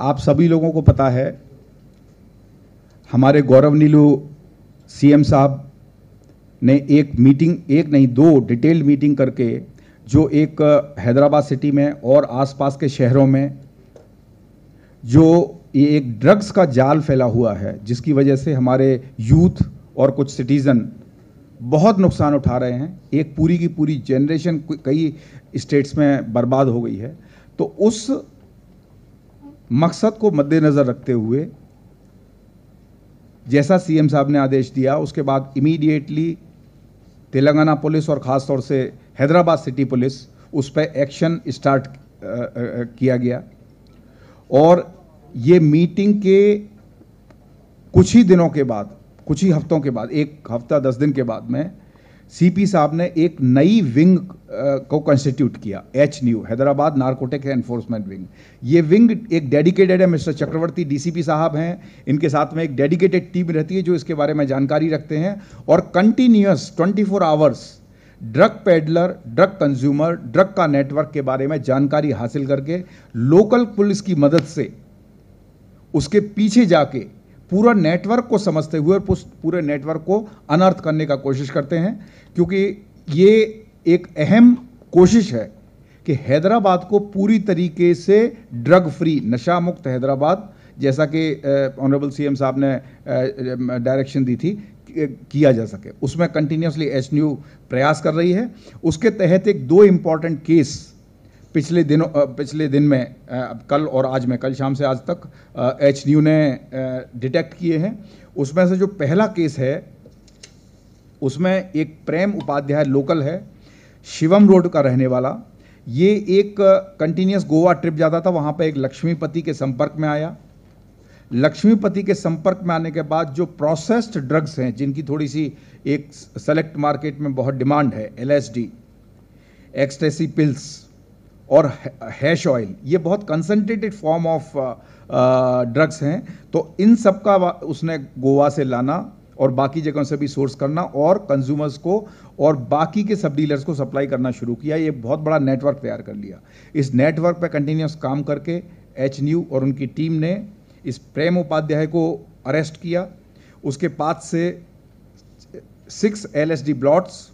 आप सभी लोगों को पता है हमारे गौरव नीलू सीएम साहब ने एक मीटिंग एक नहीं दो डिटेल्ड मीटिंग करके जो एक हैदराबाद सिटी में और आसपास के शहरों में जो ये एक ड्रग्स का जाल फैला हुआ है जिसकी वजह से हमारे यूथ और कुछ सिटीज़न बहुत नुकसान उठा रहे हैं एक पूरी की पूरी जनरेशन कई स्टेट्स में बर्बाद हो गई है तो उस मकसद को मद्देनज़र रखते हुए जैसा सीएम साहब ने आदेश दिया उसके बाद इमीडिएटली तेलंगाना पुलिस और ख़ास तौर से हैदराबाद सिटी पुलिस उस पर एक्शन स्टार्ट किया गया और ये मीटिंग के कुछ ही दिनों के बाद कुछ ही हफ्तों के बाद एक हफ्ता दस दिन के बाद में सीपी साहब ने एक नई विंग को कंस्टिट्यूट किया H new Hyderabad narcotic enforcement wing ये विंग एक डेडिकेटेड है मिस्टर चक्रवर्ती डीसीपी साहब हैं इनके साथ में एक डेडिकेटेड टीम रहती है जो इसके बारे में जानकारी रखते हैं और continuous 24 four hours drug peddler drug consumer drug का नेटवर्क के बारे में जानकारी हासिल करके लोकल पुलिस की मदद से उसके पीछे जाके पूरा नेटवर्क को समझते हुए और पूरे नेटवर्क को अनर्थ करने का कोशिश करते हैं क्योंकि ये एक अहम कोशिश है कि हैदराबाद को पूरी तरीके से ड्रग फ्री नशा मुक्त हैदराबाद जैसा कि ऑनरेबल सीएम साहब ने डायरेक्शन दी थी किया जा सके उसमें कंटिन्यूसली एस प्रयास कर रही है उसके तहत एक दो इम्पॉर्टेंट केस पिछले दिनों पिछले दिन में कल और आज में कल शाम से आज तक एच न्यू ने डिटेक्ट किए हैं उसमें से जो पहला केस है उसमें एक प्रेम उपाध्याय लोकल है शिवम रोड का रहने वाला ये एक कंटिन्यूस गोवा ट्रिप जाता था वहाँ पर एक लक्ष्मीपति के संपर्क में आया लक्ष्मीपति के संपर्क में आने के बाद जो प्रोसेस्ड ड्रग्स हैं जिनकी थोड़ी सी एक सेलेक्ट मार्केट में बहुत डिमांड है एलएसडी एक्सटेसी पिल्स और हैश ऑयल ये बहुत कंसनट्रेटेड फॉर्म ऑफ ड्रग्स हैं तो इन सब का उसने गोवा से लाना और बाकी जगहों से भी सोर्स करना और कंज्यूमर्स को और बाकी के सब डीलर्स को सप्लाई करना शुरू किया ये बहुत बड़ा नेटवर्क तैयार कर लिया इस नेटवर्क पर कंटिन्यूस काम करके एच न्यू और उनकी टीम ने इस प्रेम उपाध्याय को अरेस्ट किया उसके पास से six L S D blots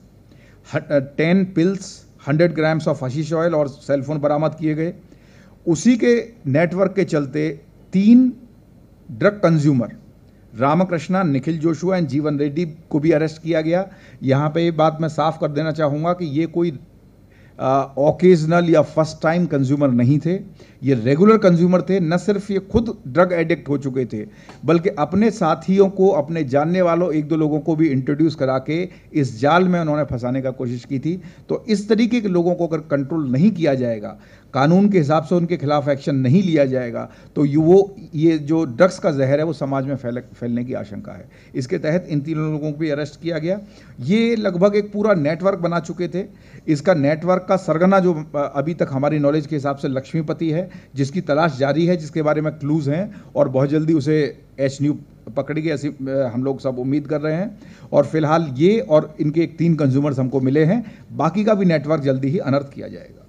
ten pills 100 grams of hashish oil और सेलफोन बरामद किए गए उसी के नेटवर्क के चलते तीन drug consumer Ramakrishna Nikhil Joshua and Jeevan Reddy को भी अरेस्ट किया गया यहाँ पे ये बात मैं साफ कर देना चाहूँगा कि ये कोई ओकेजनल या फर्स्ट टाइम कंज्यूमर नहीं थे ये रेगुलर कंज्यूमर थे न सिर्फ ये खुद ड्रग एडिक्ट हो चुके थे बल्कि अपने साथियों को अपने जानने वालों एक दो लोगों को भी इंट्रोड्यूस करा के इस जाल में उन्होंने फंसाने का कोशिश की थी तो इस तरीके के लोगों को अगर कंट्रोल नहीं किया जाएगा कानून के हिसाब से उनके खिलाफ एक्शन नहीं लिया जाएगा तो वो ये जो ड्रग्स का जहर है वो समाज में फैल फैलने की आशंका है इसके तहत इन तीनों लोगों को भी अरेस्ट किया गया ये लगभग एक पूरा नेटवर्क बना चुके थे इसका नेटवर्क का सरगना जो अभी तक हमारी नॉलेज के हिसाब से लक्ष्मीपति है जिसकी तलाश जारी है जिसके बारे में क्लूज़ हैं और बहुत जल्दी उसे एच न्यू पकड़ेगी ऐसी हम लोग सब उम्मीद कर रहे हैं और फिलहाल ये और इनके एक तीन कंज्यूमर्स हमको मिले हैं बाकी का भी नेटवर्क जल्दी ही अनर्थ किया जाएगा